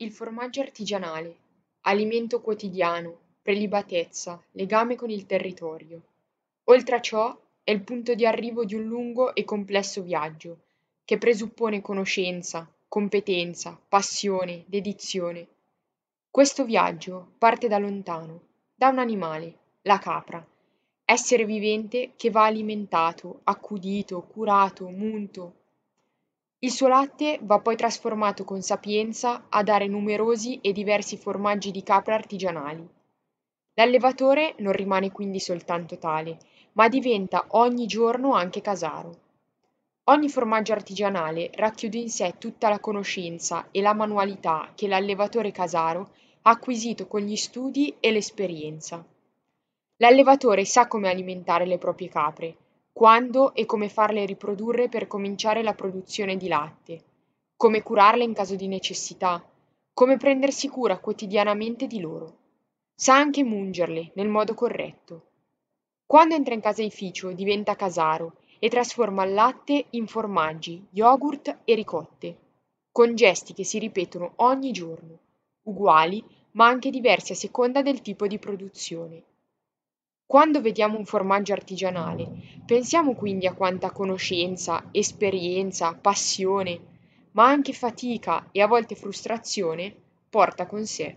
il formaggio artigianale alimento quotidiano prelibatezza legame con il territorio oltre a ciò è il punto di arrivo di un lungo e complesso viaggio che presuppone conoscenza competenza passione dedizione questo viaggio parte da lontano da un animale la capra essere vivente che va alimentato accudito curato munto il suo latte va poi trasformato con sapienza a dare numerosi e diversi formaggi di capra artigianali. L'allevatore non rimane quindi soltanto tale, ma diventa ogni giorno anche casaro. Ogni formaggio artigianale racchiude in sé tutta la conoscenza e la manualità che l'allevatore casaro ha acquisito con gli studi e l'esperienza. L'allevatore sa come alimentare le proprie capre, quando e come farle riprodurre per cominciare la produzione di latte, come curarle in caso di necessità, come prendersi cura quotidianamente di loro. Sa anche mungerle nel modo corretto. Quando entra in caseificio diventa casaro e trasforma il latte in formaggi, yogurt e ricotte, con gesti che si ripetono ogni giorno, uguali ma anche diversi a seconda del tipo di produzione. Quando vediamo un formaggio artigianale, pensiamo quindi a quanta conoscenza, esperienza, passione, ma anche fatica e a volte frustrazione porta con sé.